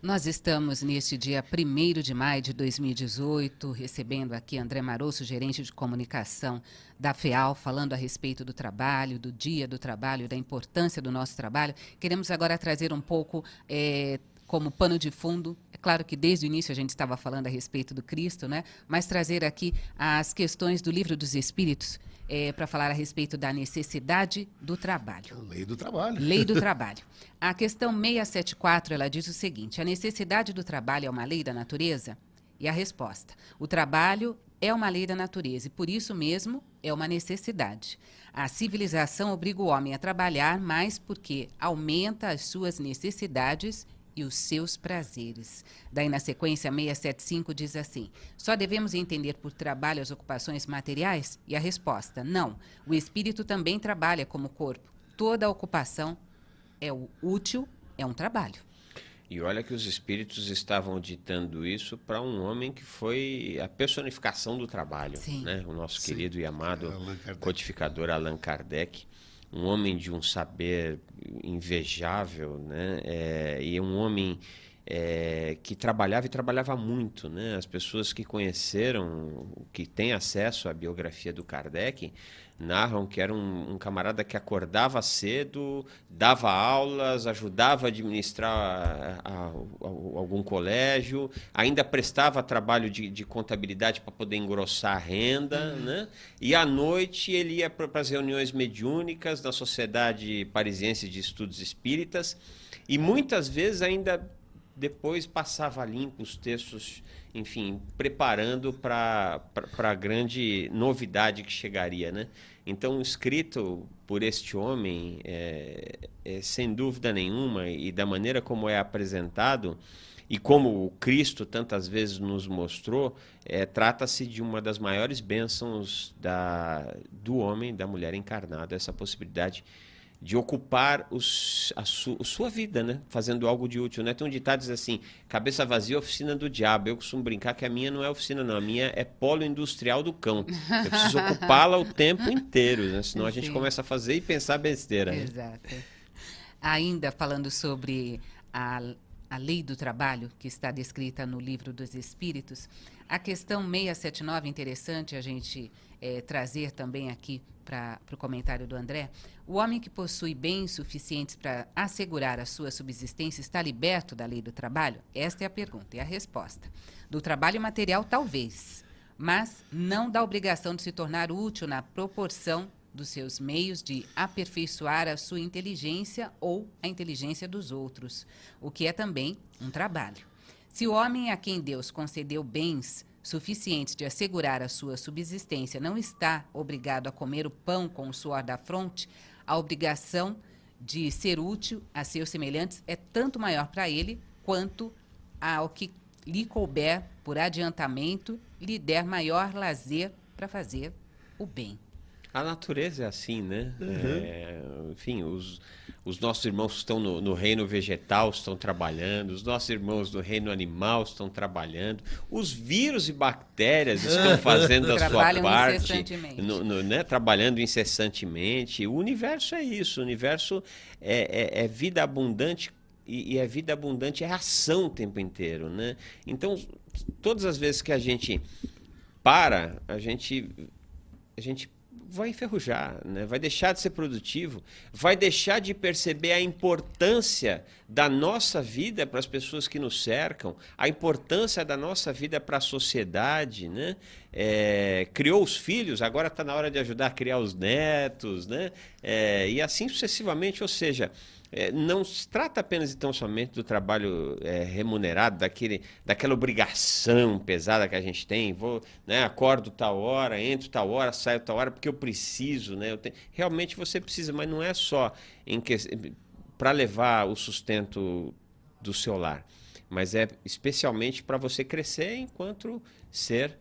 Nós estamos neste dia 1 de maio de 2018 recebendo aqui André Marosso, gerente de comunicação da FEAL, falando a respeito do trabalho, do dia do trabalho, da importância do nosso trabalho. Queremos agora trazer um pouco. É, como pano de fundo. É claro que desde o início a gente estava falando a respeito do Cristo, né? mas trazer aqui as questões do Livro dos Espíritos, é, para falar a respeito da necessidade do trabalho. Lei do trabalho. Lei do trabalho. A questão 674, ela diz o seguinte: a necessidade do trabalho é uma lei da natureza? E a resposta: o trabalho é uma lei da natureza e por isso mesmo é uma necessidade. A civilização obriga o homem a trabalhar mais porque aumenta as suas necessidades e os seus prazeres. Daí, na sequência, 675 diz assim: só devemos entender por trabalho as ocupações materiais? E a resposta: não. O espírito também trabalha como corpo. Toda ocupação é o útil, é um trabalho. E olha que os espíritos estavam ditando isso para um homem que foi a personificação do trabalho, Sim. né? O nosso Sim. querido e amado Allan codificador Allan Kardec um homem de um saber invejável, né? É, e um homem é, que trabalhava e trabalhava muito, né? As pessoas que conheceram, que têm acesso à biografia do Kardec, narram que era um, um, camarada que acordava cedo, dava aulas, ajudava a administrar a, a, a, algum colégio, ainda prestava trabalho de, de contabilidade para poder engrossar a renda, uhum. né? E à noite ele ia para as reuniões mediúnicas da Sociedade Parisiense de Estudos Espíritas e muitas vezes ainda depois passava limpo os textos enfim, preparando para a grande novidade que chegaria, né? Então, escrito por este homem, é, é, sem dúvida nenhuma, e da maneira como é apresentado, e como o Cristo tantas vezes nos mostrou, é, trata-se de uma das maiores bênçãos da, do homem, da mulher encarnada, essa possibilidade de de ocupar os, a, su, a, sua vida, né? Fazendo algo de útil, né? Tem um ditado diz assim, cabeça vazia, oficina do diabo. Eu costumo brincar que a minha não é oficina, não. A minha é polo industrial do cão. Eu preciso ocupá-la o tempo inteiro, né? Senão a gente Sim. começa a fazer e pensar besteira. Né? Exato. Ainda falando sobre a a lei do trabalho, que está descrita no livro dos Espíritos, a questão 679, interessante a gente é, trazer também aqui para o comentário do André. O homem que possui bens suficientes para assegurar a sua subsistência está liberto da lei do trabalho? Esta é a pergunta e a resposta. Do trabalho material, talvez, mas não da obrigação de se tornar útil na proporção dos seus meios de aperfeiçoar a sua inteligência ou a inteligência dos outros, o que é também um trabalho. Se o homem a quem Deus concedeu bens suficientes de assegurar a sua subsistência não está obrigado a comer o pão com o suor da fronte, a obrigação de ser útil a seus semelhantes é tanto maior para ele quanto ao que lhe couber por adiantamento lhe der maior lazer para fazer o bem. A natureza é assim, né? Uhum. É, enfim, os, os nossos irmãos estão no, no, reino vegetal estão trabalhando, os nossos irmãos no reino animal estão trabalhando, os vírus e bactérias estão fazendo a sua parte, No, no, né? trabalhando incessantemente. O universo é isso, o universo é, é, é vida abundante e, e a é vida abundante é ação o tempo inteiro, né? Então, todas as vezes que a gente para, a gente a gente vai enferrujar, né? vai deixar de ser produtivo, vai deixar de perceber a importância da nossa vida para as pessoas que nos cercam, a importância da nossa vida para a sociedade. Né? É, criou os filhos, agora está na hora de ajudar a criar os netos, né? É, e assim sucessivamente. Ou seja, é, não se trata apenas e tão somente do trabalho é, remunerado, daquele, daquela obrigação pesada que a gente tem, vou, né, acordo tal hora, entro tal hora, saio tal hora, porque eu preciso, né? Eu tenho... Realmente você precisa, mas não é só que... para levar o sustento do seu lar, mas é especialmente para você crescer enquanto ser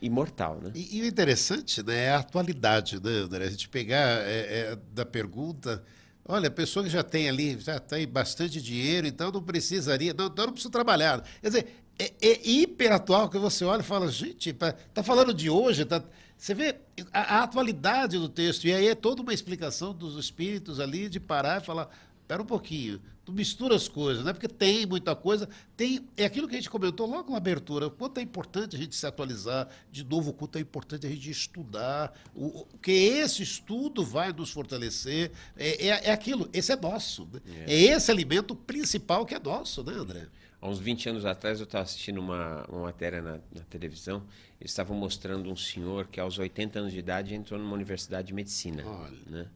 imortal, né? E, e, o interessante né, é a atualidade, né, André? A gente pegar é, é da pergunta Olha, a pessoa que já tem ali, já tem tá bastante dinheiro, então não precisaria, não, então não precisa trabalhar. Quer dizer, é, é hiper atual que você olha e fala, gente, tá falando de hoje, tá... Você vê a, a, atualidade do texto, e aí é toda uma explicação dos espíritos ali de parar e falar, Espera um pouquinho, tu mistura as coisas, né? Porque tem muita coisa, tem é aquilo que a gente comentou logo na abertura, o quanto é importante a gente se atualizar, de novo, o quanto é importante a gente estudar, o, que esse estudo vai nos fortalecer, é, é, é aquilo, esse é nosso, né? é. é esse alimento principal que é nosso, né, André? Há uns 20 anos atrás eu estava assistindo uma, uma matéria na, na televisão, eles estavam mostrando um senhor que aos 80 anos de idade entrou numa universidade de medicina, Olha. né?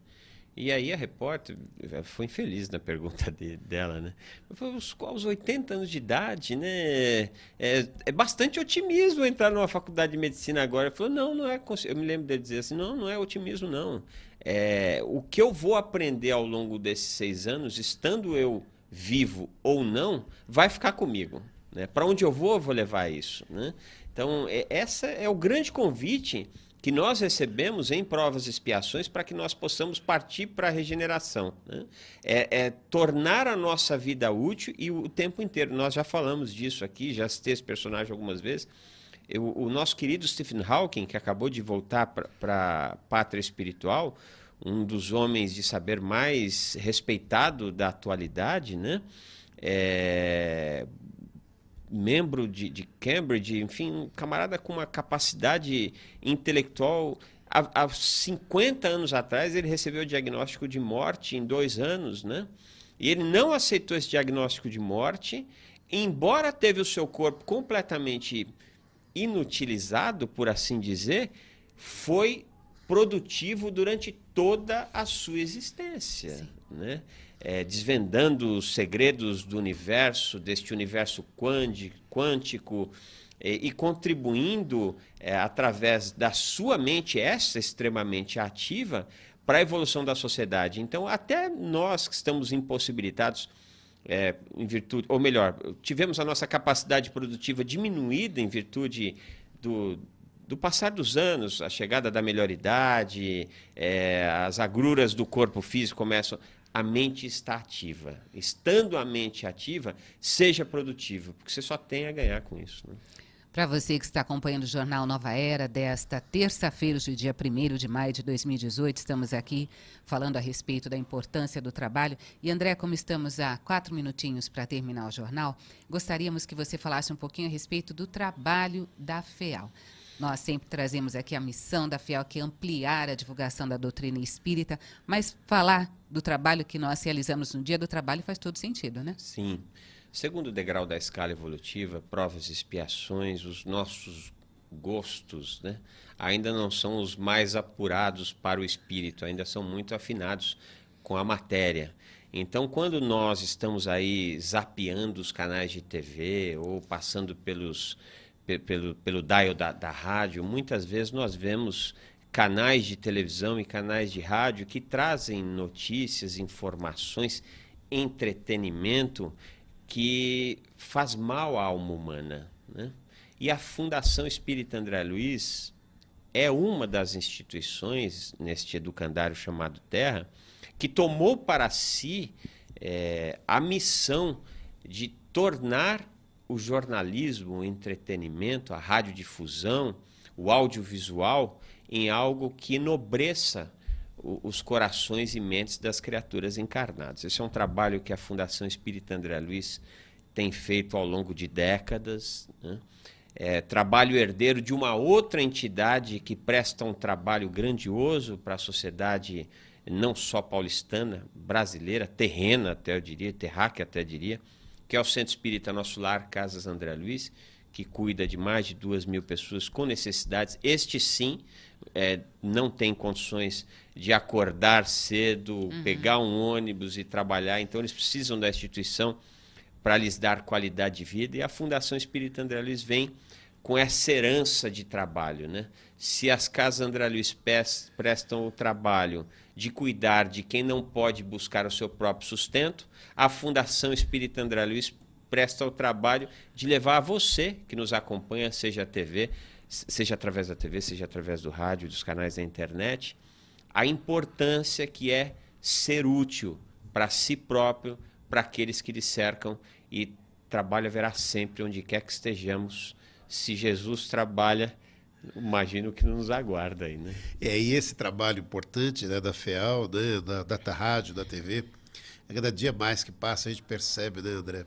E aí a repórter eh, foi infeliz na pergunta de, dela, né? Falei, os, aos 80 anos de idade, né? É, é, bastante otimismo entrar numa faculdade de medicina agora. Falou, não, não é. Eu me lembro dele dizer assim, não, não é otimismo, não. É, o que eu vou aprender ao longo desses seis anos, estando eu vivo ou não, vai ficar comigo. Né? Para onde eu vou, eu vou levar isso. Né? Então, é, essa é o grande convite que nós recebemos em provas e expiações para que nós possamos partir para a regeneração. Né? É, é, tornar a nossa vida útil e o tempo inteiro. Nós já falamos disso aqui, já citei esse personagem algumas vezes. Eu, o nosso querido Stephen Hawking, que acabou de voltar para a pátria espiritual, um dos homens de saber mais respeitado da atualidade, né? É, membro de, de Cambridge, enfim, um camarada com uma capacidade intelectual há, há 50 anos atrás ele recebeu o diagnóstico de morte em dois anos, né? E ele não aceitou esse diagnóstico de morte, embora teve o seu corpo completamente inutilizado, por assim dizer, foi produtivo durante toda a sua existência, Sim. né? é, desvendando os segredos do universo, deste universo quântico, e, e contribuindo é, através da sua mente, essa extremamente ativa, para a evolução da sociedade. Então, até nós que estamos impossibilitados, é, em virtude, ou melhor, tivemos a nossa capacidade produtiva diminuída em virtude do, do passar dos anos, a chegada da melhor idade, é, as agruras do corpo físico começam a mente está ativa. Estando a mente ativa, seja produtivo, porque você só tem a ganhar com isso. Né? Para você que está acompanhando o Jornal Nova Era, desta terça-feira, de dia 1 de maio de 2018, estamos aqui falando a respeito da importância do trabalho. E André, como estamos a quatro minutinhos para terminar o jornal, gostaríamos que você falasse um pouquinho a respeito do trabalho da FEAL. Nós sempre trazemos aqui a missão da FIEL, que é ampliar a divulgação da doutrina espírita, mas falar do trabalho que nós realizamos no dia do trabalho faz todo sentido, né? Sim. Segundo o degrau da escala evolutiva, provas e expiações, os nossos gostos né, ainda não são os mais apurados para o espírito, ainda são muito afinados com a matéria. Então, quando nós estamos aí zapeando os canais de TV ou passando pelos pelo, pelo dial da, da rádio, muitas vezes nós vemos canais de televisão e canais de rádio que trazem notícias, informações, entretenimento que faz mal à alma humana. Né? E a Fundação Espírita André Luiz é uma das instituições, neste educandário chamado Terra, que tomou para si é, a missão de tornar o jornalismo, o entretenimento, a radiodifusão, o audiovisual em algo que enobreça os corações e mentes das criaturas encarnadas. Esse é um trabalho que a Fundação Espírita André Luiz tem feito ao longo de décadas. Né? É, trabalho herdeiro de uma outra entidade que presta um trabalho grandioso para a sociedade não só paulistana, brasileira, terrena até eu diria, terráquea até eu diria, que é o Centro Espírita Nosso Lar Casas André Luiz, que cuida de mais de duas mil pessoas com necessidades. Este sim é, não tem condições de acordar cedo, uhum. pegar um ônibus e trabalhar, então eles precisam da instituição para lhes dar qualidade de vida. E a Fundação Espírita André Luiz vem com essa herança de trabalho, né? se as casas André Luiz prestam o trabalho de cuidar de quem não pode buscar o seu próprio sustento, a Fundação Espírita André Luiz presta o trabalho de levar a você que nos acompanha, seja a TV, seja através da TV, seja através do rádio, dos canais da internet, a importância que é ser útil para si próprio, para aqueles que lhe cercam e trabalho haverá sempre onde quer que estejamos. Se Jesus trabalha, Imagino que nos aguarda aí, né? É, e esse trabalho importante né, da FEAL, né, da Data Rádio, da TV, a é cada dia mais que passa a gente percebe, né, André,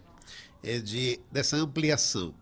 é de, dessa ampliação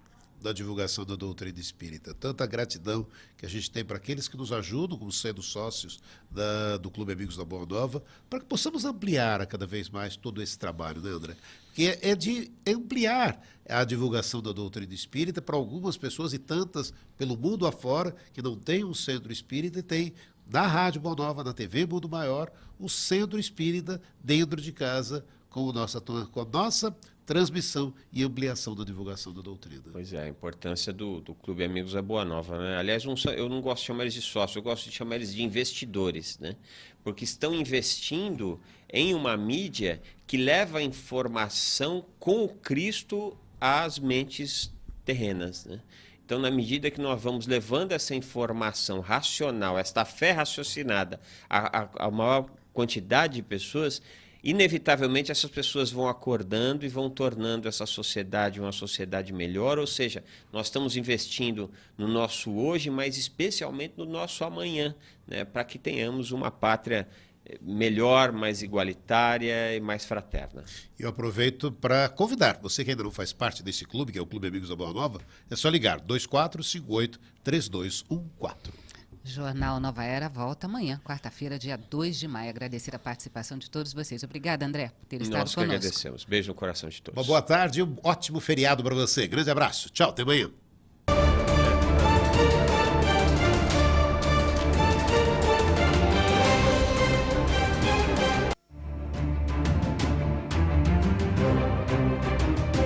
da divulgação da doutrina espírita. Tanta gratidão que a gente tem para aqueles que nos ajudam, como sendo sócios da, do Clube Amigos da Boa Nova, para que possamos ampliar cada vez mais todo esse trabalho, né, André? Que é, é de ampliar a divulgação da doutrina espírita para algumas pessoas e tantas pelo mundo afora que não têm um centro espírita e têm na Rádio Boa Nova, na TV Mundo Maior, o um centro espírita dentro de casa com, nossa, com a nossa transmissão e ampliação da divulgação da doutrina. Pois é, a importância do, do Clube Amigos da é Boa Nova. Né? Aliás, eu não gosto de chamar eles de sócios, eu gosto de chamar eles de investidores, né? porque estão investindo em uma mídia que leva a informação com o Cristo às mentes terrenas. Né? Então, na medida que nós vamos levando essa informação racional, esta fé raciocinada, a, a, a maior quantidade de pessoas, inevitavelmente essas pessoas vão acordando e vão tornando essa sociedade uma sociedade melhor, ou seja, nós estamos investindo no nosso hoje, mas especialmente no nosso amanhã, né, para que tenhamos uma pátria eh, melhor, mais igualitária e mais fraterna. Eu aproveito para convidar você que ainda não faz parte desse clube, que é o Clube Amigos da Boa Nova, é só ligar 2458 3214. Jornal Nova Era volta amanhã, quarta-feira, dia 2 de maio. Agradecer a participação de todos vocês. Obrigada, André, por ter estado Nós conosco. Nós que agradecemos. Beijo no coração de todos. Uma boa tarde e um ótimo feriado para você. Grande abraço. Tchau, até amanhã.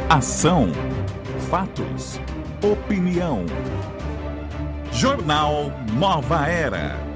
Ação. Fatos. Opinião. Jornal Nova Era.